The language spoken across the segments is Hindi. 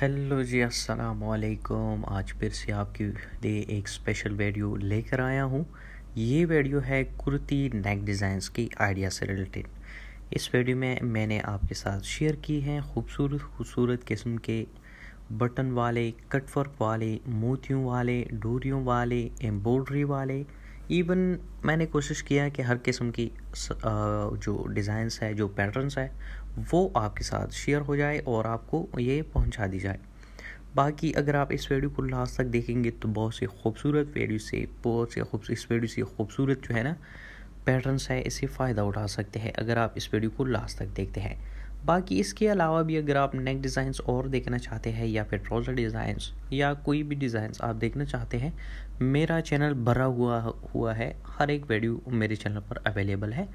हेलो जी अस्सलाम वालेकुम आज फिर से आपके लिए एक स्पेशल वीडियो लेकर आया हूँ ये वीडियो है कुर्ती नेक डिज़ाइंस की आइडिया से रिलेटेड इस वीडियो में मैंने आपके साथ शेयर की हैं खूबसूरत खूबसूरत किस्म के बटन वाले कटवर्क वाले मोतियों वाले डोरियों वाले एम्ब्रॉयडरी वाले इवन मैंने कोशिश किया कि हर किस्म की जो डिज़ाइंस है जो पैटर्न्स है वो आपके साथ शेयर हो जाए और आपको ये पहुंचा दी जाए बाकी अगर आप इस वीडियो को लास्ट तक देखेंगे तो बहुत से खूबसूरत वीडियो से बहुत से खूब इस वीडियो से खूबसूरत जो है ना पैटर्न्स है इससे फ़ायदा उठा सकते हैं अगर आप इस वीडियो को लास्ट तक देखते हैं बाकी इसके अलावा भी अगर आप नेक डिज़ाइंस और देखना चाहते हैं या फिर ट्राउज़र डिज़ाइंस या कोई भी डिज़ाइंस आप देखना चाहते हैं मेरा चैनल भरा हुआ हुआ है हर एक वीडियो मेरे चैनल पर अवेलेबल है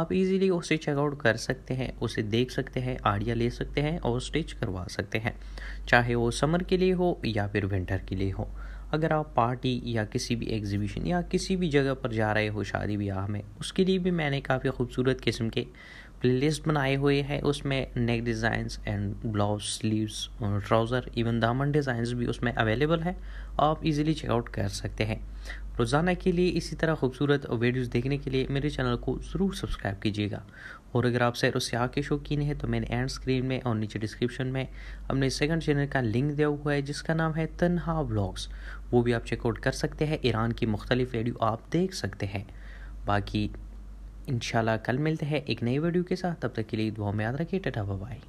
आप इजीली उसे चेकआउट कर सकते हैं उसे देख सकते हैं आइडिया ले सकते हैं और स्टिच करवा सकते हैं चाहे वो समर के लिए हो या फिर विंटर के लिए हो अगर आप पार्टी या किसी भी एग्जीबिशन या किसी भी जगह पर जा रहे हो शादी ब्याह में उसके लिए भी मैंने काफ़ी खूबसूरत किस्म के प्लेलिस्ट बनाए हुए हैं उसमें neck designs and blouse sleeves और ट्राउज़र इवन दामन डिज़ाइंस भी उसमें अवेलेबल है आप इजीली चेकआउट कर सकते हैं रोज़ाना के लिए इसी तरह खूबसूरत वीडियोस देखने के लिए मेरे चैनल को ज़रूर सब्सक्राइब कीजिएगा और अगर आप सैर उस्याह के शौकीन हैं तो मैंने एंड स्क्रीन में और नीचे डिस्क्रिप्शन में अपने सेकंड चैनल का लिंक दिया हुआ है जिसका नाम है तनहा ब्लॉग्स वो भी आप चेकआउट कर सकते हैं ईरान की मुख्तलिफ वीडियो आप देख सकते हैं बाकी इंशाल्लाह कल मिलते हैं एक नई वीडियो के साथ तब तक के लिए दुआ में याद रखिए टटा बाय